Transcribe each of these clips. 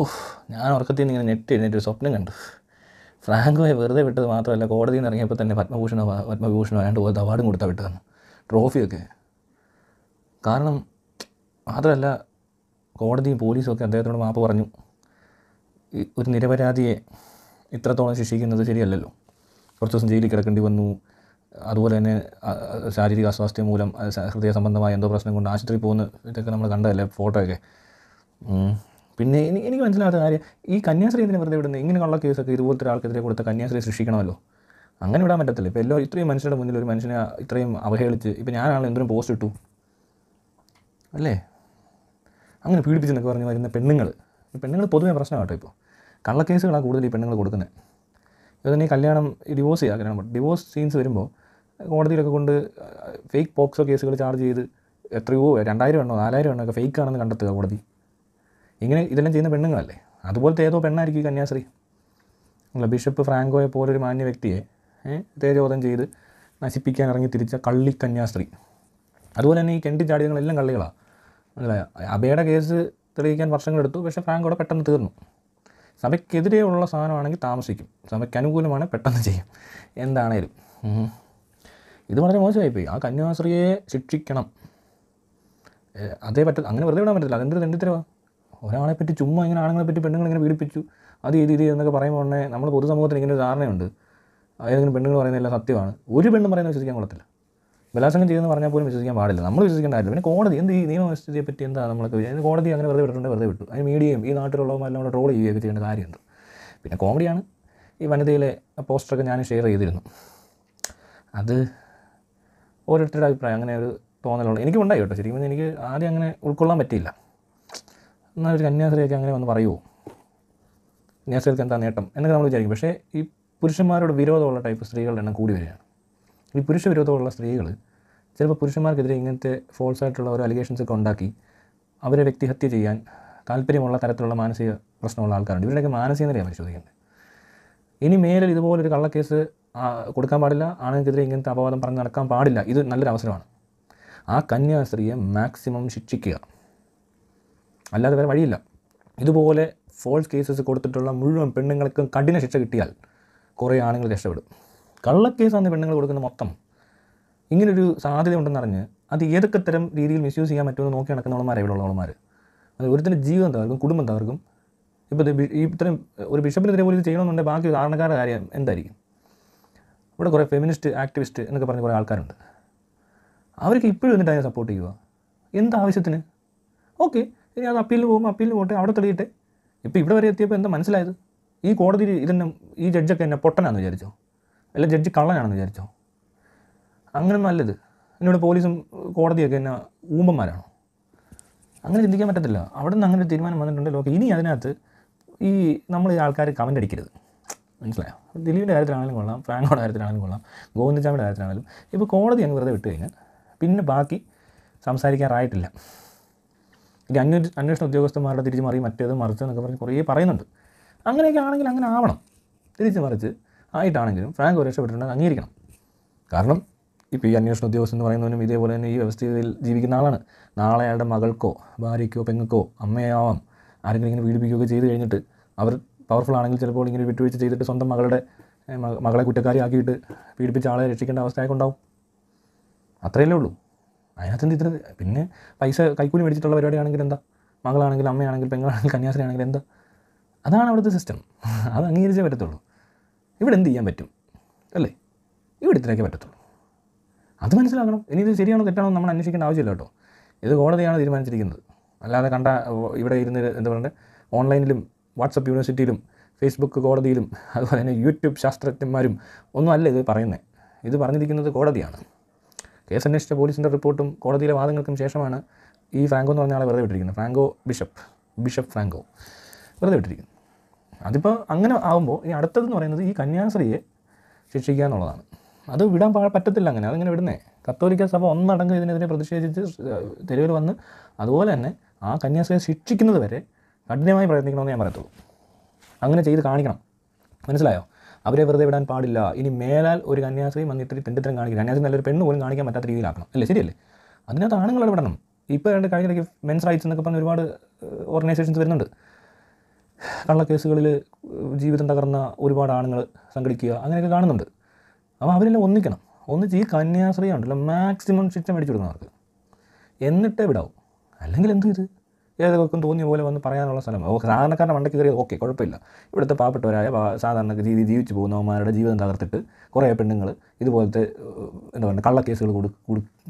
ഓഹ് ഞാൻ ഉറക്കത്തിൽ നിന്ന് ഇങ്ങനെ നെറ്റ് എഴുന്നേറ്റ് ഒരു സ്വപ്നം കണ്ടു ഫ്രാങ്കോയെ വെറുതെ വിട്ടത് മാത്രമല്ല കോടതിയിൽ നിന്ന് ഇറങ്ങിയപ്പോൾ തന്നെ പത്മഭൂഷണോ പത്മഭൂഷണോ അയാണ്ട് പോലത്തെ അവാർഡും കൊടുത്താൽ വിട്ടതെന്ന് ട്രോഫിയൊക്കെ കാരണം മാത്രമല്ല കോടതിയും പോലീസും ഒക്കെ അദ്ദേഹത്തോട് മാപ്പ് പറഞ്ഞു ഒരു നിരപരാധിയെ ഇത്രത്തോളം ശിക്ഷിക്കുന്നത് ശരിയല്ലല്ലോ കുറച്ച് ദിവസം ജയിലിൽ കിടക്കേണ്ടി വന്നു അതുപോലെ തന്നെ ശാരീരിക അസ്വാസ്ഥ്യം മൂലം ഹൃദയ സംബന്ധമായ എന്തോ പ്രശ്നം കൊണ്ട് ആശുപത്രിയിൽ പോകുന്ന ഇതൊക്കെ നമ്മൾ കണ്ടതല്ലേ ഫോട്ടോയൊക്കെ പിന്നെ എനിക്ക് എനിക്ക് മനസ്സിലാത്ത കാര്യം ഈ കന്യാസ്ത്രീ ഇതിനെ വെറുതെ വിടുന്നത് ഇങ്ങനെയുള്ള കേസൊക്കെ ഇതുപോലത്തെ ഒരാൾക്കെതിരെ കൊടുത്ത കന്യാസ്ത്രീ സൃഷ്ടിക്കണമല്ലോ അങ്ങനെ വിടാൻ പറ്റത്തില്ല ഇപ്പോൾ എല്ലാവരും ഇത്രയും മനുഷ്യരുടെ മുന്നിൽ ഒരു മനുഷ്യനെ ഇത്രയും അവഹേളിച്ച് ഇപ്പോൾ ഞാനാണ് എന്തൊരു പോസ്റ്റ് ഇട്ടു അല്ലേ അങ്ങനെ പീഡിപ്പിച്ചെന്നൊക്കെ പറഞ്ഞ് വരുന്ന പെണ്ണുങ്ങൾ പെണ്ണുങ്ങൾ പൊതുവേ പ്രശ്നമാട്ടോ ഇപ്പോൾ കള്ളക്കേസുകളാണ് കൂടുതൽ ഈ പെണ്ണുങ്ങൾ കൊടുക്കുന്നത് ഇപ്പോൾ തന്നെ ഈ കല്യാണം ഡിവോഴ്സ് ചെയ്യുക കല്യാണം ഡിവോഴ്സ് സീൻസ് വരുമ്പോൾ കോടതിയിലൊക്കെ കൊണ്ട് ഫേക്ക് പോക്സോ കേസുകൾ ചാർജ് ചെയ്ത് എത്രയോ രണ്ടായിരം എണ്ണോ നാലായിരം എണ്ണോ ഒക്കെ ഫേക്ക് ആണെന്ന് കണ്ടെത്തുക കോടതി ഇങ്ങനെ ഇതെല്ലാം ചെയ്യുന്ന പെണ്ണുങ്ങളല്ലേ അതുപോലത്തെ ഏതോ പെണ്ണായിരിക്കും ഈ കന്യാശ്രീ അല്ല ബിഷപ്പ് ഫ്രാങ്കോയെ പോലൊരു മാന്യ വ്യക്തിയെ തേജോധം ചെയ്ത് നശിപ്പിക്കാൻ ഇറങ്ങി തിരിച്ച കള്ളി കന്യാസ്ത്രീ അതുപോലെ തന്നെ ഈ കെണ്ടി ചാടിയങ്ങളെല്ലാം കള്ളികളാണ് മനസ്സിലായ അബയുടെ കേസ് തെളിയിക്കാൻ വർഷങ്ങളെടുത്തു പക്ഷേ ഫ്രാങ്കോടെ പെട്ടെന്ന് തീർന്നു സഭയ്ക്കെതിരെയുള്ള സാധനമാണെങ്കിൽ താമസിക്കും സഭയ്ക്ക് അനുകൂലമാണ് പെട്ടെന്ന് ചെയ്യും എന്താണേലും ഇത് വളരെ മോശമായിപ്പോയി ആ കന്യാസ്ത്രീയെ ശിക്ഷിക്കണം അതേ പറ്റ അങ്ങനെ വെറുതെ വിടാൻ പറ്റത്തില്ല അതെന്തൊരു ദണ്ഡിത്തരവാണ് ഒരാളെ പറ്റി ചുമ്മാ ഇങ്ങനെ ആണുങ്ങളെ പറ്റി പെണ്ണുങ്ങൾ ഇങ്ങനെ പീഡിപ്പിച്ചു അത് ഇത് ഇത് എന്നൊക്കെ പറയുമ്പോൾ ഉടനെ നമ്മൾ പൊതുസമൂഹത്തിന് ഇങ്ങനെ ഒരു ധാരണയുണ്ട് ഏതെങ്കിലും പെണ്ണുങ്ങൾ പറയുന്നതെല്ലാം സത്യമാണ് ഒരു പെണ്ണും പറയുന്നത് വിശ്വസിക്കാൻ കൊള്ളത്തില്ല ബലാത്സംഗം ചെയ്തെന്ന് പറഞ്ഞാൽ പോലും വിശ്വസിക്കാൻ പാടില്ല നമ്മൾ വിശ്വസിക്കേണ്ട കാര്യമില്ല പിന്നെ കോടതി എന്ത് ഈ നിയമവ്യവസ്ഥയെ പറ്റി എന്താ നമ്മളൊക്കെ കോടതി അങ്ങനെ വെറുതെ വിട്ടിട്ടുണ്ട് വെറുതെ വിട്ടു അതിന് മീഡിയയും ഈ നാട്ടിലുള്ളവരെല്ലാം കൂടെ ട്രോൾ ചെയ്യുകയൊക്കെ ചെയ്യേണ്ട കാര്യമുണ്ട് പിന്നെ കോമഡിയാണ് ഈ വനിതയിലെ പോസ്റ്ററൊക്കെ ഞാൻ ഷെയർ ചെയ്തിരുന്നു അത് ഓരോരുത്തരുടെ അഭിപ്രായം അങ്ങനെ ഒരു തോന്നലുണ്ട് എനിക്കും ഉണ്ടായി കേട്ടോ ശരിക്കും എനിക്ക് ആദ്യം അങ്ങനെ ഉൾക്കൊള്ളാൻ പറ്റിയില്ല എന്നാൽ ഒരു കന്യാസ്ത്രീയൊക്കെ അങ്ങനെ വന്ന് പറയുമോ കന്യാസ്ത്രീകൾക്ക് എന്താ നേട്ടം എന്നൊക്കെ നമ്മൾ വിചാരിക്കും പക്ഷേ ഈ പുരുഷന്മാരോട് വിരോധമുള്ള ടൈപ്പ് സ്ത്രീകളുടെ എണ്ണം കൂടി വരികയാണ് ഈ പുരുഷ വിരോധമുള്ള സ്ത്രീകൾ ചിലപ്പോൾ പുരുഷന്മാർക്കെതിരെ ഇങ്ങനത്തെ ഫോൾസ് ആയിട്ടുള്ള ഓരോ അലിഗേഷൻസ് ഒക്കെ ഉണ്ടാക്കി അവരെ വ്യക്തിഹത്യ ചെയ്യാൻ താല്പര്യമുള്ള തരത്തിലുള്ള മാനസിക പ്രശ്നമുള്ള ആൾക്കാരുണ്ട് ഇവരുടെയൊക്കെ മാനസിക നിലയാണ് പരിശോധിക്കേണ്ടത് ഇനി മേലിൽ ഇതുപോലൊരു കള്ളക്കേസ് കൊടുക്കാൻ പാടില്ല ആണുങ്ങൾക്കെതിരെ ഇങ്ങനത്തെ അപവാദം പറഞ്ഞ് നടക്കാൻ പാടില്ല ഇത് നല്ലൊരു അവസരമാണ് ആ കന്യാസ്ത്രീയെ മാക്സിമം ശിക്ഷിക്കുക അല്ലാതെ വേറെ വഴിയില്ല ഇതുപോലെ ഫോൾസ് കേസസ് കൊടുത്തിട്ടുള്ള മുഴുവൻ പെണ്ണുങ്ങൾക്കും കഠിന ശിക്ഷ കിട്ടിയാൽ കുറേ ആണുങ്ങൾ രക്ഷപ്പെടും കള്ളക്കേസാണ് പെണ്ണുങ്ങൾ കൊടുക്കുന്ന മൊത്തം ഇങ്ങനൊരു സാധ്യത ഉണ്ടെന്നറിഞ്ഞ് അത് ഏതൊക്കെ തരം രീതിയിൽ മിസ്യൂസ് ചെയ്യാൻ പറ്റുമെന്ന് നോക്കി നടക്കുന്നവളമാരെ ഇവിടെ ഉള്ളവന്മാർ അത് ഒരുത്തിൻ്റെ ജീവിതം തകർക്കും കുടുംബം തകർക്കും ഇപ്പോൾ ഇത്തരം ഒരു ബിഷപ്പിനെതിരെ പോലും ചെയ്യണമെന്നുണ്ട് ബാക്കി കാരണക്കാരുടെ കാര്യം എന്തായിരിക്കും ഇവിടെ കുറേ ഫെമിനിസ്റ്റ് ആക്ടിവിസ്റ്റ് എന്നൊക്കെ പറഞ്ഞ കുറേ ആൾക്കാരുണ്ട് അവർക്ക് ഇപ്പോഴും എന്നിട്ട് അതിനെ സപ്പോർട്ട് ചെയ്യുക എന്താവശ്യത്തിന് ഓക്കെ ഇനി അത് അപ്പീലിന് പോകുമ്പോൾ അപ്പീലിന് പോട്ടെ അവിടെ തെളിയിട്ട് ഇപ്പം ഇവിടെ വരെ എത്തിയപ്പോൾ എന്താ മനസ്സിലായത് ഈ കോടതി ഇതെന്നെ ഈ ജഡ്ജൊക്കെ എന്നെ പൊട്ടനാണെന്ന് വിചാരിച്ചോ അല്ല ജഡ്ജ് കള്ളനാണെന്ന് വിചാരിച്ചോ അങ്ങനെ നല്ലത് എന്നോട് പോലീസും കോടതിയൊക്കെ എന്നെ ഊമ്പന്മാരാണോ അങ്ങനെ ചിന്തിക്കാൻ പറ്റത്തില്ല അവിടെ നിന്ന് അങ്ങനെ തീരുമാനം വന്നിട്ടുണ്ടല്ലോ ഓക്കെ ഇനി അതിനകത്ത് ഈ നമ്മൾ ഈ ആൾക്കാർ കമൻ്റ് അടിക്കരുത് മനസ്സിലായോ ദിലീപിൻ്റെ കാര്യത്തിലാണെങ്കിലും കൊള്ളാം ഫ്രാങ്കോയുടെ കാര്യത്തിലാണെങ്കിലും കൊള്ളാം ഗോവിന്ദചാമിയുടെ കാര്യത്തിലാണെങ്കിലും ഇപ്പോൾ കോടതി അങ്ങ് വെറുതെ വിട്ട് കഴിഞ്ഞാൽ പിന്നെ ബാക്കി സംസാരിക്കാറായിട്ടില്ല ഇത് അന്വേഷ അന്വേഷണ ഉദ്യോഗസ്ഥന്മാരുടെ തിരിച്ച് മറി മറ്റേത് മറിച്ച് എന്നൊക്കെ പറഞ്ഞ് കുറേ പറയുന്നുണ്ട് അങ്ങനെയൊക്കെ ആണെങ്കിൽ അങ്ങനെ ആവണം തിരിച്ച് മറിച്ച് ആയിട്ടാണെങ്കിലും ഫ്രാങ്ക് രക്ഷപ്പെട്ടിട്ടുണ്ടെങ്കിൽ അംഗീകരിക്കണം കാരണം ഇപ്പോൾ ഈ അന്വേഷണ ഉദ്യോഗസ്ഥൻ എന്ന് പറയുന്നവനും ഇതേപോലെ തന്നെ ഈ വ്യവസ്ഥയിൽ ജീവിക്കുന്ന ആളാണ് നാളെ അയാളുടെ മകൾക്കോ ഭാര്യയ്ക്കോ പെങ്ങൾക്കോ അമ്മയാവാം ആരെങ്കിലും ഇങ്ങനെ പീഡിപ്പിക്കുകയൊക്കെ ചെയ്ത് കഴിഞ്ഞിട്ട് അവർ പവർഫുൾ ആണെങ്കിൽ ചിലപ്പോൾ ഇങ്ങനെ വിട്ടുവീഴ്ച ചെയ്തിട്ട് സ്വന്തം മകളുടെ മകളെ കുറ്റക്കാരിയാക്കിയിട്ട് പീഡിപ്പിച്ച ആളെ രക്ഷിക്കേണ്ട അവസ്ഥയായിക്കൊണ്ടാവും ഉണ്ടാവും അത്രയല്ലേ ഉള്ളൂ അതിനകത്ത് എന്ത് ഇത്ര പിന്നെ പൈസ കൈക്കൂലി മേടിച്ചിട്ടുള്ള പരിപാടിയാണെങ്കിൽ എന്താ മകളാണെങ്കിൽ അമ്മയാണെങ്കിൽ പെങ്ങളാണെങ്കിൽ കന്യാസ്ത്രീ ആണെങ്കിൽ എന്താ അതാണ് അവിടുത്തെ സിസ്റ്റം അത് അംഗീകരിച്ചേ പറ്റത്തുള്ളൂ ഇവിടെ എന്ത് ചെയ്യാൻ പറ്റും അല്ലേ ഇവിടെ ഇത്രയൊക്കെ പറ്റത്തുള്ളൂ അത് മനസ്സിലാക്കണം ഇനി ഇത് ശരിയാണോ തെറ്റാണോ നമ്മൾ അന്വേഷിക്കേണ്ട ആവശ്യമില്ല കേട്ടോ ഇത് കോടതിയാണ് തീരുമാനിച്ചിരിക്കുന്നത് അല്ലാതെ കണ്ട ഇവിടെ ഇരുന്ന് എന്താ പറയുക ഓൺലൈനിലും വാട്സപ്പ് യൂണിവേഴ്സിറ്റിയിലും ഫേസ്ബുക്ക് കോടതിയിലും അതുപോലെ തന്നെ യൂട്യൂബ് ശാസ്ത്രജ്ഞന്മാരും ഒന്നും അല്ല ഇത് പറയുന്നത് ഇത് പറഞ്ഞിരിക്കുന്നത് കോടതിയാണ് കേസ് അന്വേഷിച്ച പോലീസിൻ്റെ റിപ്പോർട്ടും കോടതിയിലെ വാദങ്ങൾക്കും ശേഷമാണ് ഈ ഫ്രാങ്കോ എന്ന് പറഞ്ഞ ആളെ വെറുതെ വിട്ടിരിക്കുന്നത് ഫ്രാങ്കോ ബിഷപ്പ് ബിഷപ്പ് ഫ്രാങ്കോ വെറുതെ വിട്ടിരിക്കുന്നു അതിപ്പോൾ അങ്ങനെ ആകുമ്പോൾ ഈ അടുത്തതെന്ന് പറയുന്നത് ഈ കന്യാസ്ത്രീയെ ശിക്ഷിക്കുക എന്നുള്ളതാണ് അത് വിടാൻ പറ്റത്തില്ല അങ്ങനെ അതങ്ങനെ വിടുന്നേ കത്തോലിക്ക സഭ ഒന്നടങ്കം ഇതിനെതിരെ പ്രതിഷേധിച്ച് തെരുവിൽ വന്ന് അതുപോലെ തന്നെ ആ കന്യാസ്ത്രീയെ ശിക്ഷിക്കുന്നത് വരെ കഠിനമായി പ്രയത്നിക്കണമെന്ന് ഞാൻ പറയത്തുള്ളൂ അങ്ങനെ ചെയ്ത് കാണിക്കണം മനസ്സിലായോ അവരെ വെറുതെ വിടാൻ പാടില്ല ഇനി മേലാൽ ഒരു കന്യാസ്ത്രീ വന്നിട്ട് തെണ്ടിത്തരം കാണിക്കില്ല കന്യാസ്ത്രീ നല്ലൊരു പെണ്ണ് പോലും കാണിക്കാൻ പറ്റാത്ത രീതിയിലാക്കണം അല്ലേ ശരിയല്ലേ അതിനകത്ത് ആണുങ്ങൾ ഇടപെടണം ഇപ്പോൾ രണ്ട് കഴിഞ്ഞിടയ്ക്ക് മെൻസ് റൈറ്റ്സ് എന്നൊക്കെ പറഞ്ഞ ഒരുപാട് ഓർഗനൈസേഷൻസ് വരുന്നുണ്ട് കള്ളക്കേസുകളിൽ ജീവിതം തകർന്ന ഒരുപാട് ആണുങ്ങൾ സംഘടിക്കുക അങ്ങനെയൊക്കെ കാണുന്നുണ്ട് അപ്പോൾ അവരെല്ലാം ഒന്നിക്കണം ഒന്നിച്ച് ഈ കന്യാസ്ത്രീ ഉണ്ടല്ലോ മാക്സിമം ശിക്ഷ മേടിച്ചു കൊടുക്കണം അവർക്ക് എന്നിട്ടേ വിടാവും അല്ലെങ്കിൽ എന്തു ചെയ്ത് ഏതൊക്കെ തോന്നിയ പോലെ വന്ന് പറയാനുള്ള സ്ഥലം ഓ സാധാരണക്കാരുടെ മണ്ടയ്ക്ക് കയറിയത് ഓക്കെ കുഴപ്പമില്ല ഇവിടുത്തെ പാവപ്പെട്ടവരായ സാധാരണ രീതി ജീവിച്ചു പോകുന്നവന്മാരുടെ ജീവിതം തകർത്തിട്ട് കുറേ പെണ്ണുങ്ങൾ ഇതുപോലത്തെ എന്താ പറയുക കള്ളക്കേസുകൾ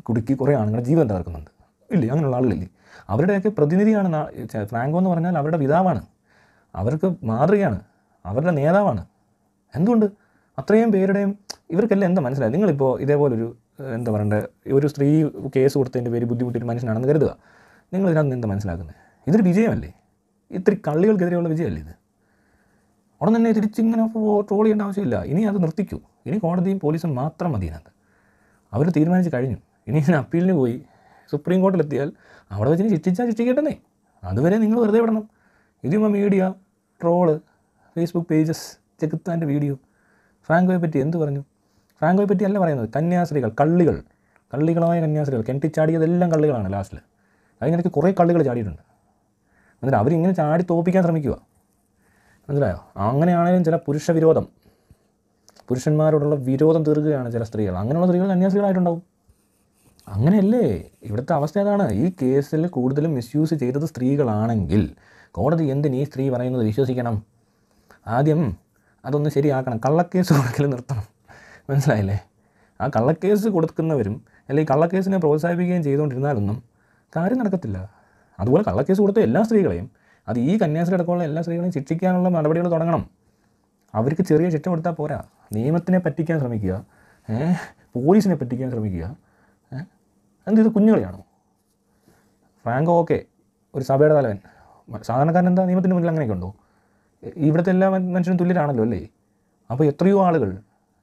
കുടുക്കി കുറേ ആണുങ്ങളുടെ ജീവിതം തകർക്കുന്നുണ്ട് ഇല്ലേ അങ്ങനെയുള്ള ആളുകളില്ലേ അവരുടെയൊക്കെ പ്രതിനിധിയാണ് ഫ്രാങ്കോ എന്ന് പറഞ്ഞാൽ അവരുടെ പിതാവാണ് അവർക്ക് മാതൃകയാണ് അവരുടെ നേതാവാണ് എന്തുകൊണ്ട് അത്രയും പേരുടെയും ഇവർക്കെല്ലാം എന്താ മനസ്സിലായത് നിങ്ങളിപ്പോൾ ഇതേപോലൊരു എന്താ പറയണ്ടേ ഒരു സ്ത്രീ കേസ് കൊടുത്തതിൻ്റെ പേര് ബുദ്ധിമുട്ടിയിട്ട് മനുഷ്യനാണെന്ന് കരുതുക നിങ്ങൾ ഇതിനകത്ത് നിന്ന് മനസ്സിലാക്കുന്നത് ഇതൊരു വിജയമല്ലേ ഇത്ര കള്ളികൾക്കെതിരെയുള്ള വിജയമല്ലേ ഇത് ഉടൻ തന്നെ തിരിച്ചിങ്ങനെ ട്രോൾ ചെയ്യേണ്ട ആവശ്യമില്ല ഇനി അത് നിർത്തിക്കൂ ഇനി കോടതിയും പോലീസും മാത്രം മതി ഇതിനകത്ത് അവർ തീരുമാനിച്ച് കഴിഞ്ഞു ഇനി ഞാൻ അപ്പീലിന് പോയി സുപ്രീം കോർട്ടിലെത്തിയാൽ അവിടെ വെച്ച് ശിക്ഷിച്ചാൽ ശിക്ഷിക്കട്ടെന്നേ അതുവരെ നിങ്ങൾ വെറുതെ വിടണം ഇതിപ്പോൾ മീഡിയ ട്രോള് ഫേസ്ബുക്ക് പേജസ് ചെക്കുത്താൻ്റെ വീഡിയോ ഫ്രാങ്കോയെ പറ്റി എന്ത് പറഞ്ഞു ഫ്രാങ്കോയെ പറ്റി അല്ല പറയുന്നത് കന്യാസ്ത്രീകൾ കള്ളികൾ കള്ളികളായ കന്യാസ്ത്രീകൾ കെട്ടിച്ചാടിയതെല്ലാം കള്ളികളാണ് ലാസ്റ്റിൽ അതിനിടയ്ക്ക് കുറേ കള്ളികൾ ചാടിയിട്ടുണ്ട് എന്നിട്ട് അവരിങ്ങനെ ചാടി തോപ്പിക്കാൻ ശ്രമിക്കുക മനസ്സിലായോ അങ്ങനെയാണെങ്കിലും ചില പുരുഷ വിരോധം പുരുഷന്മാരോടുള്ള വിരോധം തീർക്കുകയാണ് ചില സ്ത്രീകൾ അങ്ങനെയുള്ള സ്ത്രീകൾ അന്യാസികളായിട്ടുണ്ടാവും അങ്ങനെയല്ലേ ഇവിടുത്തെ അവസ്ഥ അതാണ് ഈ കേസിൽ കൂടുതലും മിസ്യൂസ് ചെയ്തത് സ്ത്രീകളാണെങ്കിൽ കോടതി എന്തിന് ഈ സ്ത്രീ പറയുന്നത് വിശ്വസിക്കണം ആദ്യം അതൊന്ന് ശരിയാക്കണം കള്ളക്കേസ് കൊടുക്കലും നിർത്തണം മനസ്സിലായില്ലേ ആ കള്ളക്കേസ് കൊടുക്കുന്നവരും അല്ലെങ്കിൽ കള്ളക്കേസിനെ പ്രോത്സാഹിപ്പിക്കുകയും ചെയ്തുകൊണ്ടിരുന്നാലൊന്നും കാര്യം നടക്കത്തില്ല അതുപോലെ കള്ളക്കേസ് കൊടുത്ത എല്ലാ സ്ത്രീകളെയും അത് ഈ കന്യാസ്ത്രീ അടക്കമുള്ള എല്ലാ സ്ത്രീകളെയും ശിക്ഷിക്കാനുള്ള നടപടികൾ തുടങ്ങണം അവർക്ക് ചെറിയ ശിക്ഷ കൊടുത്താൽ പോരാ നിയമത്തിനെ പറ്റിക്കാൻ ശ്രമിക്കുക പോലീസിനെ പറ്റിക്കാൻ ശ്രമിക്കുക എന്ത് ഇത് കുഞ്ഞുകളിയാണോ ഫ്രാങ്കോ ഓക്കെ ഒരു സഭയുടെ തലവൻ സാധാരണക്കാരൻ എന്താ നിയമത്തിന് മുന്നിൽ അങ്ങനെയൊക്കെ ഉണ്ടോ ഇവിടുത്തെ എല്ലാ മനുഷ്യനും തുല്യരാണല്ലോ അല്ലേ അപ്പോൾ എത്രയോ ആളുകൾ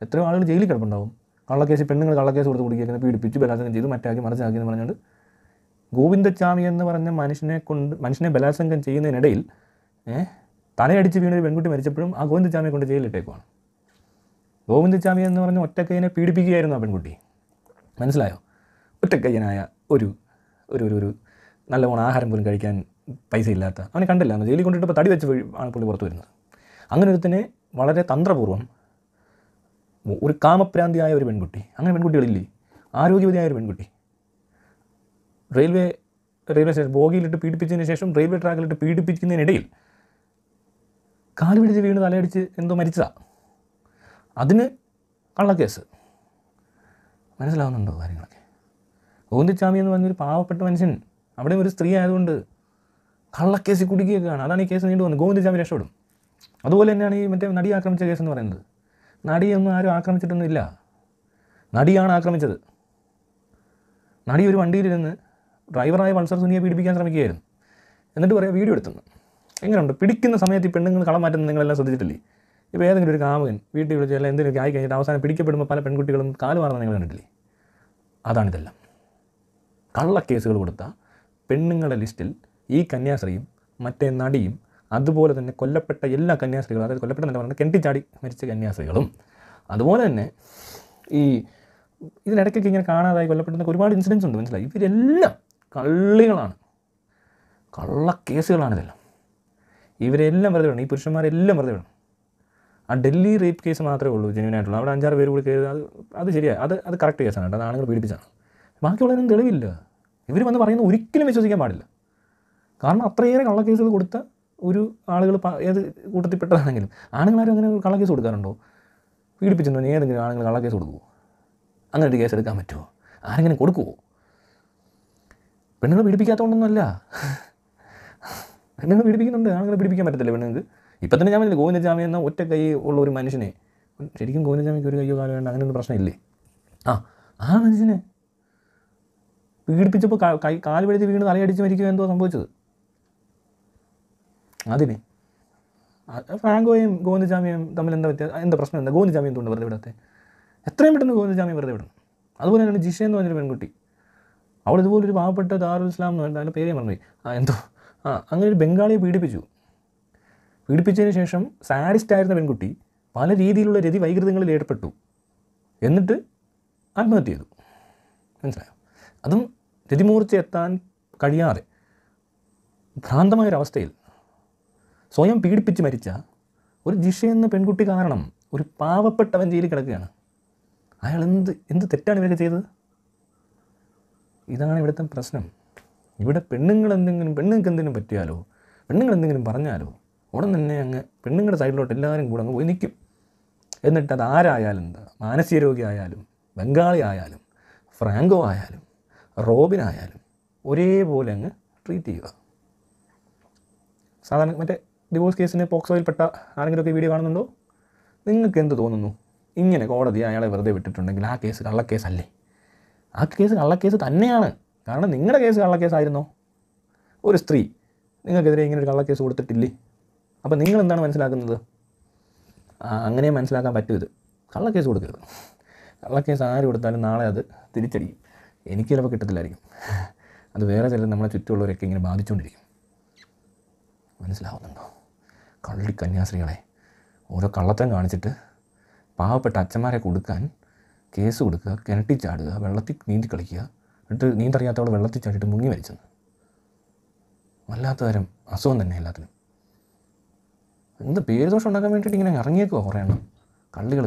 എത്രയോ ആളുകൾ ജയിലിൽ കിടപ്പുണ്ടാവും കള്ളക്കേസ് പെണ്ണുങ്ങൾ കള്ളക്കേസ് കൊടുത്ത് കുടിക്കുന്നത് പീഡിപ്പിച്ച് ബലാത്സംഗം ചെയ്ത് മറ്റാക്കി മറിച്ചാക്കി എന്ന് പറഞ്ഞുകൊണ്ട് ഗോവിന്ദച്ചാമി എന്ന് പറഞ്ഞ മനുഷ്യനെ കൊണ്ട് മനുഷ്യനെ ബലാത്സംഗം ചെയ്യുന്നതിനിടയിൽ തലയടിച്ച് വീണൊരു പെൺകുട്ടി മരിച്ചപ്പോഴും ആ ഗോവിന്ദച്ചാമിയെ കൊണ്ട് ജയിലിട്ടേക്കുവാണ് ഗോവിന്ദച്ചാമി എന്ന് പറഞ്ഞ ഒറ്റക്കൈനെ പീഡിപ്പിക്കുകയായിരുന്നു ആ പെൺകുട്ടി മനസ്സിലായോ ഒറ്റക്കയ്യനായ ഒരു ഒരു ഒരു ഒരു നല്ലവണ്ണം ആഹാരം പോലും കഴിക്കാൻ പൈസ ഇല്ലാത്ത അവനെ കണ്ടില്ല അന്ന് ജയിലിൽ കൊണ്ടിട്ട് തടി വെച്ച് ആണ് പുള്ളി പുറത്തു വരുന്നത് അങ്ങനെ തന്നെ വളരെ തന്ത്രപൂർവ്വം ഒരു കാമപ്രാന്തിയായ ഒരു പെൺകുട്ടി അങ്ങനെ പെൺകുട്ടികളില്ലേ ആരോഗ്യവതിയായ ഒരു പെൺകുട്ടി റെയിൽവേ റെയിൽവേ സ്റ്റേഷൻ ബോഗിയിലിട്ട് പീഡിപ്പിച്ചതിന് ശേഷം റെയിൽവേ ട്രാക്കിലിട്ട് പീഡിപ്പിക്കുന്നതിനിടയിൽ കാല് പിടിച്ച് വീണ് തലയടിച്ച് എന്തോ മരിച്ചതാണ് അതിന് കള്ളക്കേസ് മനസ്സിലാവുന്നുണ്ടോ കാര്യങ്ങളൊക്കെ ഗോന്തിച്ചാമി എന്ന് പറഞ്ഞൊരു പാവപ്പെട്ട മനുഷ്യൻ അവിടെ ഒരു സ്ത്രീ ആയതുകൊണ്ട് കള്ളക്കേസിൽ കുടുക്കിയൊക്കെയാണ് അതാണ് ഈ കേസ് നീണ്ടു വന്നത് ഗോവിന്ദചാമി രക്ഷപ്പെടും അതുപോലെ തന്നെയാണ് ഈ മറ്റേ നടി ആക്രമിച്ച കേസ് എന്ന് പറയുന്നത് നടിയൊന്നും ആരും ആക്രമിച്ചിട്ടൊന്നുമില്ല നടിയാണ് ആക്രമിച്ചത് നടി ഒരു വണ്ടിയിലിരുന്ന് ഡ്രൈവറായ പൾസർ സുനിയെ പീഡിപ്പിക്കാൻ ശ്രമിക്കുകയായിരുന്നു എന്നിട്ട് പറയാം വീഡിയോ എടുത്തെന്ന് എങ്ങനെയുണ്ട് പിടിക്കുന്ന സമയത്ത് ഈ പെണ്ണുങ്ങൾ കളം മാറ്റുന്നത് നിങ്ങളെല്ലാം ശ്രദ്ധിച്ചിട്ടില്ലേ ഇപ്പോൾ ഏതെങ്കിലും ഒരു കാമുകൻ വീട്ടിൽ വിളിച്ച് അല്ലെങ്കിൽ എന്തെങ്കിലും ആയി കഴിഞ്ഞിട്ട് അവസാനം പിടിക്കപ്പെടുമ്പോൾ പല പെൺകുട്ടികളും കാല് മാറുന്ന നിങ്ങൾ കണ്ടിട്ടില്ലേ അതാണിതെല്ലാം കള്ളക്കേസുകൾ കൊടുത്ത പെണ്ണുങ്ങളുടെ ലിസ്റ്റിൽ ഈ കന്യാസ്ത്രീയും മറ്റേ നടിയും അതുപോലെ തന്നെ കൊല്ലപ്പെട്ട എല്ലാ കന്യാസ്ത്രീകളും അതായത് കൊല്ലപ്പെട്ട എന്ന് പറഞ്ഞാൽ കെട്ടിച്ചാടി മരിച്ച കന്യാസ്ത്രീകളും അതുപോലെ തന്നെ ഈ ഇതിനിടയ്ക്കൊക്കെ ഇങ്ങനെ കാണാതായി കൊല്ലപ്പെടുന്ന ഒരുപാട് ഇൻസിഡൻസ് ഉണ്ട് മനസ്സിലായി ഇവരെല്ലാം കള്ളികളാണ് കള്ളക്കേസുകളാണ് ഇതെല്ലാം ഇവരെല്ലാം വെറുതെ വേണം ഈ പുരുഷന്മാരെല്ലാം വെറുതെ വേണം ആ ഡൽഹി റേപ്പ് കേസ് മാത്രമേ ഉള്ളൂ ജെന്യൂനായിട്ടുള്ളൂ അവിടെ അഞ്ചാറ് പേര് കൂടി കയറി അത് അത് ശരിയാണ് അത് അത് കറക്റ്റ് കേസാണ് കേട്ടോ അത് ആണുങ്ങൾ പീഡിപ്പിച്ചാണ് ബാക്കിയുള്ളതിനും തെളിവില്ല ഇവർ വന്ന് പറയുന്നത് ഒരിക്കലും വിശ്വസിക്കാൻ പാടില്ല കാരണം അത്രയേറെ കള്ളക്കേസുകൾ കൊടുത്ത ഒരു ആളുകൾ ഏത് കൂട്ടത്തിൽപ്പെട്ടതാണെങ്കിലും ആണുങ്ങളാരും അങ്ങനെ കള്ളക്കേസ് കൊടുക്കാറുണ്ടോ പീഡിപ്പിച്ചിട്ടുണ്ടോ ഏതെങ്കിലും ആണുങ്ങൾ കള്ളക്കേസ് കൊടുക്കുമോ അങ്ങനെ ഒരു കേസ് എടുക്കാൻ പറ്റുമോ ആരെങ്കിലും കൊടുക്കുമോ പെണ്ണുങ്ങൾ പീഡിപ്പിക്കാത്തതുകൊണ്ടൊന്നുമല്ല പെണ്ണുങ്ങൾ പീഡിപ്പിക്കുന്നുണ്ട് ആണുങ്ങൾ പീഡിപ്പിക്കാൻ പറ്റത്തില്ല പെണ്ണുങ്ങൾക്ക് ഇപ്പം തന്നെ ഞാൻ പറഞ്ഞില്ല ഗോവിന്ദജാമ്യം എന്ന ഒറ്റ കൈ ഉള്ള ഒരു മനുഷ്യനെ ശരിക്കും ഗോവിന്ദജാമിക്ക് ഒരു കൈയോ കാലോ വേണ്ട അങ്ങനെയൊന്നും പ്രശ്നമില്ലേ ആ ആ മനുഷ്യനെ പീഡിപ്പിച്ചപ്പോൾ കൈ കാല് പിടിച്ച് വീണ് തലയടിച്ച് മരിക്കുക എന്തോ സംഭവിച്ചത് അതിന് ഫ്രാങ്കോയും ഗോവിന്ദജാമ്യം തമ്മിൽ എന്താ വ്യത്യാസം എന്താ പ്രശ്നം എന്താ ഗോവിന്ദജാമ്യം തോന്നുന്നു വെറുതെ വിടാത്തെ എത്രയും പെട്ടെന്ന് ഗോവിന്ദജാമ്യം വെറുതെ വിടണം അതുപോലെ തന്നെ ജിഷ എന്ന് പറഞ്ഞൊരു പെൺകുട്ടി അവിടെ ഒരു പാവപ്പെട്ട ദാറുൽ ഇസ്ലാം എന്ന് പറഞ്ഞാൽ പേര് പറഞ്ഞു ആ എന്തോ ആ അങ്ങനെ ഒരു ബംഗാളിയെ പീഡിപ്പിച്ചു പീഡിപ്പിച്ചതിന് ശേഷം ആയിരുന്ന പെൺകുട്ടി പല രീതിയിലുള്ള രതി വൈകൃതങ്ങളിൽ ഏർപ്പെട്ടു എന്നിട്ട് ആത്മഹത്യ ചെയ്തു മനസ്സിലായോ അതും രതിമൂർച്ച എത്താൻ കഴിയാതെ ഭ്രാന്തമായൊരവസ്ഥയിൽ സ്വയം പീഡിപ്പിച്ച് മരിച്ച ഒരു ജിഷ എന്ന പെൺകുട്ടി കാരണം ഒരു പാവപ്പെട്ടവൻ ജയിലിൽ കിടക്കുകയാണ് അയാൾ എന്ത് എന്ത് തെറ്റാണ് ഇവരൊക്കെ ചെയ്തത് ഇതാണ് ഇവിടുത്തെ പ്രശ്നം ഇവിടെ പെണ്ണുങ്ങൾ എന്തെങ്കിലും പെണ്ണുങ്ങൾക്ക് എന്തെങ്കിലും പറ്റിയാലോ പെണ്ണുങ്ങൾ എന്തെങ്കിലും പറഞ്ഞാലോ ഉടൻ തന്നെ അങ്ങ് പെണ്ണുങ്ങളുടെ സൈഡിലോട്ട് എല്ലാവരും കൂടെ അങ്ങ് പോയി നിൽക്കും എന്നിട്ട് അത് ആരായാലും എന്താ മാനസിക രോഗി ആയാലും ബംഗാളി ആയാലും ഫ്രാങ്കോ ആയാലും റോബിൻ ആയാലും ഒരേപോലെ അങ്ങ് ട്രീറ്റ് ചെയ്യുക സാധാരണ മറ്റേ ഡിവോഴ്സ് കേസിന് പോക്സോയിൽപ്പെട്ട ആരെങ്കിലുമൊക്കെ വീഡിയോ കാണുന്നുണ്ടോ നിങ്ങൾക്ക് എന്ത് തോന്നുന്നു ഇങ്ങനെ കോടതി അയാളെ വെറുതെ വിട്ടിട്ടുണ്ടെങ്കിൽ ആ കേസ് കള്ളക്കേസല്ലേ ആ കേസ് കള്ളക്കേസ് തന്നെയാണ് കാരണം നിങ്ങളുടെ കേസ് കള്ളക്കേസായിരുന്നോ ഒരു സ്ത്രീ നിങ്ങൾക്കെതിരെ ഇങ്ങനെ ഒരു കള്ളക്കേസ് കൊടുത്തിട്ടില്ലേ അപ്പോൾ നിങ്ങൾ എന്താണ് മനസ്സിലാക്കുന്നത് അങ്ങനെ മനസ്സിലാക്കാൻ പറ്റൂ ഇത് കള്ളക്കേസ് കൊടുക്കരുത് കള്ളക്കേസ് ആര് കൊടുത്താലും നാളെ അത് തിരിച്ചടിക്കും എനിക്ക് ചിലപ്പോൾ കിട്ടത്തില്ലായിരിക്കും അത് വേറെ ചിലർ നമ്മളെ ചുറ്റുമുള്ളവരൊക്കെ ഇങ്ങനെ ബാധിച്ചുകൊണ്ടിരിക്കും മനസ്സിലാവുന്നുണ്ടോ കള്ളി കന്യാസ്ത്രീകളെ ഓരോ കള്ളത്തം കാണിച്ചിട്ട് പാവപ്പെട്ട അച്ഛന്മാരെ കൊടുക്കാൻ കേസ് കൊടുക്കുക കിണറ്റി ചാടുക വെള്ളത്തിൽ നീന്തി കളിക്കുക എന്നിട്ട് നീന്തറിയാത്തവൾ വെള്ളത്തിൽ ചാടിയിട്ട് മുങ്ങി മരിച്ചത് വല്ലാത്ത തരം അസുഖം തന്നെ എല്ലാത്തിനും എന്ത് പേര് ദോഷം ഉണ്ടാക്കാൻ വേണ്ടിയിട്ട് ഇങ്ങനെ ഇറങ്ങിയേക്കുക കുറേ എണ്ണം കള്ളികൾ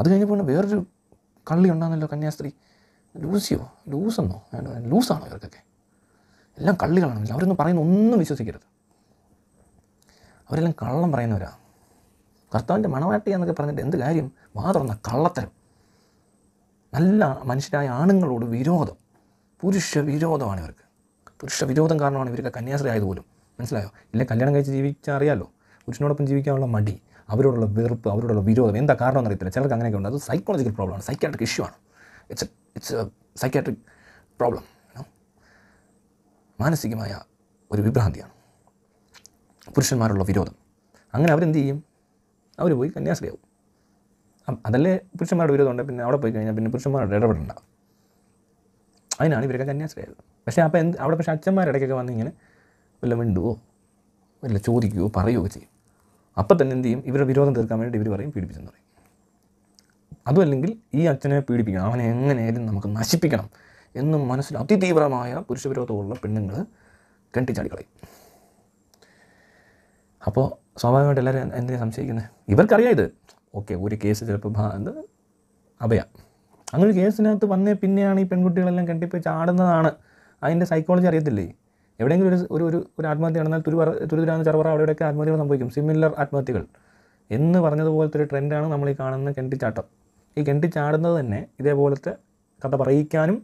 അത് കഴിഞ്ഞപ്പോൾ വേറൊരു കള്ളി ഉണ്ടാകുന്നല്ലോ കന്യാസ്ത്രീ ലൂസിയോ ലൂസെന്നോ ലൂസാണോ ഇവർക്കൊക്കെ എല്ലാം കള്ളികളാണ് അവരൊന്നും പറയുന്ന ഒന്നും വിശ്വസിക്കരുത് അവരെല്ലാം കള്ളം പറയുന്നവരാ കർത്താവിൻ്റെ മണവാട്ടി എന്നൊക്കെ പറഞ്ഞിട്ട് എന്ത് കാര്യം മാത്രം കള്ളത്തരം നല്ല മനുഷ്യരായ ആണുങ്ങളോട് വിരോധം പുരുഷ വിരോധമാണ് ഇവർക്ക് പുരുഷ വിരോധം കാരണമാണ് ഇവർക്ക് കന്യാസ്ത്രീ ആയതുപോലും പോലും മനസ്സിലായോ ഇല്ല കല്യാണം കഴിച്ച് ജീവിച്ചാൽ അറിയാമല്ലോ പുരുഷനോടൊപ്പം ജീവിക്കാനുള്ള മടി അവരോടുള്ള വെറുപ്പ് അവരോടുള്ള വിരോധം എന്താ കാരണം അറിയത്തില്ല ചിലർക്ക് അങ്ങനെയൊക്കെ ഉണ്ട് അത് സൈക്കോളജിക്കൽ പ്രോബ്ലമാണ് സൈക്കാട്രിക് ഇഷ്യൂ ആണ് ഇറ്റ്സ് ഇറ്റ്സ് സൈക്കാട്രിക് പ്രോബ്ലം മാനസികമായ ഒരു വിഭ്രാന്തിയാണ് പുരുഷന്മാരുള്ള വിരോധം അങ്ങനെ അവരെന്ത് ചെയ്യും അവർ പോയി കന്യാസ്ത്രീയാവും അതല്ലേ പുരുഷന്മാരുടെ വിരോധമുണ്ട് പിന്നെ അവിടെ പോയി കഴിഞ്ഞാൽ പിന്നെ പുരുഷന്മാരുടെ ഇടപെടണ്ട അതിനാണ് ഇവരൊക്കെ കന്യാസ്ത്രീയത് പക്ഷേ അപ്പോൾ എന്ത് അവിടെ പക്ഷേ അച്ഛന്മാരുടെ വന്ന് ഇങ്ങനെ വല്ല മിണ്ടുവോ വല്ല ചോദിക്കുകയോ പറയുകയോ ചെയ്യും അപ്പം തന്നെ എന്ത് ചെയ്യും ഇവരുടെ വിരോധം തീർക്കാൻ വേണ്ടി ഇവർ പറയും പീഡിപ്പിച്ചെന്ന് പറയും അതുമല്ലെങ്കിൽ ഈ അച്ഛനെ പീഡിപ്പിക്കണം അവനെ എങ്ങനെയായാലും നമുക്ക് നശിപ്പിക്കണം എന്നും മനസ്സിൽ അതിതീവ്രമായ പുരുഷവിരോധമുള്ള പെണ്ണുങ്ങൾ കെട്ടിച്ചാടി അപ്പോൾ സ്വാഭാവികമായിട്ട് എല്ലാവരും എന്തിനാണ് സംശയിക്കുന്നത് ഇവർക്കറിയാം ഇത് ഓക്കെ ഒരു കേസ് ചിലപ്പോൾ അഭയ അങ്ങനെ കേസിനകത്ത് വന്നേ പിന്നെയാണ് ഈ പെൺകുട്ടികളെല്ലാം കെട്ടിപ്പോയി ചാടുന്നതാണ് അതിൻ്റെ സൈക്കോളജി അറിയത്തില്ലേ എവിടെയെങ്കിലും ഒരു ഒരു ഒരു ആത്മഹത്യ നടന്നാൽ തുരുവറ തുരുതിരാന്ന് ചെറുപറ അവിടെയൊക്കെ ആത്മഹത്യകൾ സംഭവിക്കും സിമിലർ ആത്മഹത്യകൾ എന്ന് പറഞ്ഞതുപോലത്തെ ഒരു ട്രെൻഡാണ് നമ്മൾ ഈ കാണുന്ന കെണ്ടിച്ചാട്ടം ഈ കെണ്ടിച്ചാടുന്നത് തന്നെ ഇതേപോലത്തെ കഥ പറയിക്കാനും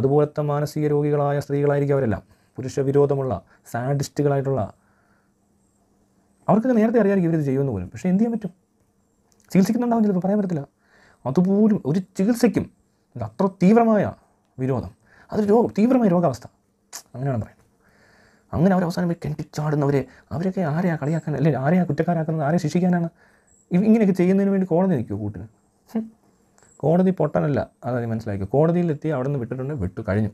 അതുപോലത്തെ മാനസിക രോഗികളായ സ്ത്രീകളായിരിക്കും അവരെല്ലാം പുരുഷ വിരോധമുള്ള സാഡിസ്റ്റുകളായിട്ടുള്ള അവർക്കൊക്കെ നേരത്തെ അറിയാമായിരിക്കും ഇവരിത് ചെയ്യുമെന്ന് പോലും പക്ഷേ എന്ത് ചെയ്യാൻ പറ്റും ചികിത്സിക്കുന്നുണ്ടാവും ചിലപ്പോൾ പറയാൻ പറ്റത്തില്ല അതുപോലും ഒരു ചികിത്സയ്ക്കും അത്ര തീവ്രമായ വിരോധം അതൊരു രോഗം തീവ്രമായ രോഗാവസ്ഥ അങ്ങനെയാണ് പറയുന്നത് അങ്ങനെ അവരവസാനം പോയി കെട്ടിച്ചാടുന്നവരെ അവരൊക്കെ ആരെയാ കളിയാക്കാൻ അല്ലെങ്കിൽ ആരെയാ കുറ്റക്കാരാക്കുന്നത് ആരെ ശിക്ഷിക്കാനാണ് ഇങ്ങനെയൊക്കെ ചെയ്യുന്നതിന് വേണ്ടി കോടതി നിൽക്കുമോ കൂട്ടിന് കോടതി പൊട്ടനല്ല അതായത് മനസ്സിലാക്കി കോടതിയിലെത്തി അവിടെ നിന്ന് വിട്ടിട്ടുണ്ട് വിട്ടു കഴിഞ്ഞു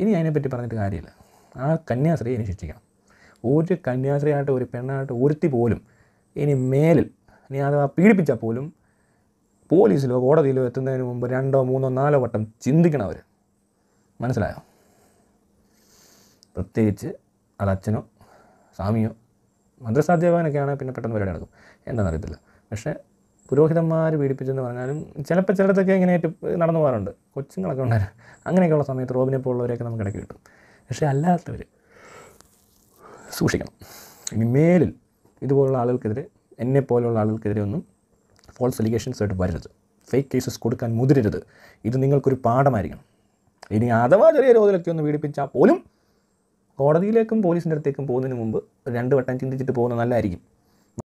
ഇനി അതിനെപ്പറ്റി പറഞ്ഞിട്ട് കാര്യമില്ല ആ കന്യാസ്ത്രീയെ ഇനി ശിക്ഷിക്കണം ഒരു ആയിട്ട് ഒരു പെണ്ണായിട്ട് ഒരുത്തി പോലും ഇനി മേലിൽ ഇനി അഥവാ പീഡിപ്പിച്ചാൽ പോലും പോലീസിലോ കോടതിയിലോ എത്തുന്നതിന് മുമ്പ് രണ്ടോ മൂന്നോ നാലോ വട്ടം ചിന്തിക്കണം അവർ മനസ്സിലായോ പ്രത്യേകിച്ച് അത് അച്ഛനോ സ്വാമിയോ മന്ത്രിസാധ്യാപകനൊക്കെയാണ് പിന്നെ പെട്ടെന്ന് പരിപാടി നടക്കും എന്താണെന്നറിയത്തില്ല പക്ഷേ പുരോഹിതന്മാർ പീഡിപ്പിച്ചെന്ന് പറഞ്ഞാലും ചിലപ്പോൾ ചിലടത്തൊക്കെ ഇങ്ങനെയായിട്ട് നടന്നു പോകാറുണ്ട് കൊച്ചുങ്ങളൊക്കെ ഉണ്ടായിരുന്നു അങ്ങനെയൊക്കെയുള്ള സമയത്ത് റോബിനെ പോലുള്ളവരെയൊക്കെ നമുക്ക് ഇടയ്ക്ക് കിട്ടും പക്ഷേ അല്ലാത്തവർ സൂക്ഷിക്കണം ഇനി മേലിൽ ഇതുപോലുള്ള ആളുകൾക്കെതിരെ എന്നെ പോലെയുള്ള ആളുകൾക്കെതിരെ ഒന്നും ഫോൾസ് അലിഗേഷൻസ് ആയിട്ട് വരരുത് ഫേക്ക് കേസസ് കൊടുക്കാൻ മുതിരരുത് ഇത് നിങ്ങൾക്കൊരു പാഠമായിരിക്കണം ഇനി അഥവാ ചെറിയ രോഗത്തിലൊക്കെ ഒന്ന് പീഡിപ്പിച്ചാൽ പോലും കോടതിയിലേക്കും പോലീസിൻ്റെ അടുത്തേക്കും പോകുന്നതിന് മുമ്പ് രണ്ട് വട്ടം ചിന്തിച്ചിട്ട് പോകുന്നത് നല്ലതായിരിക്കും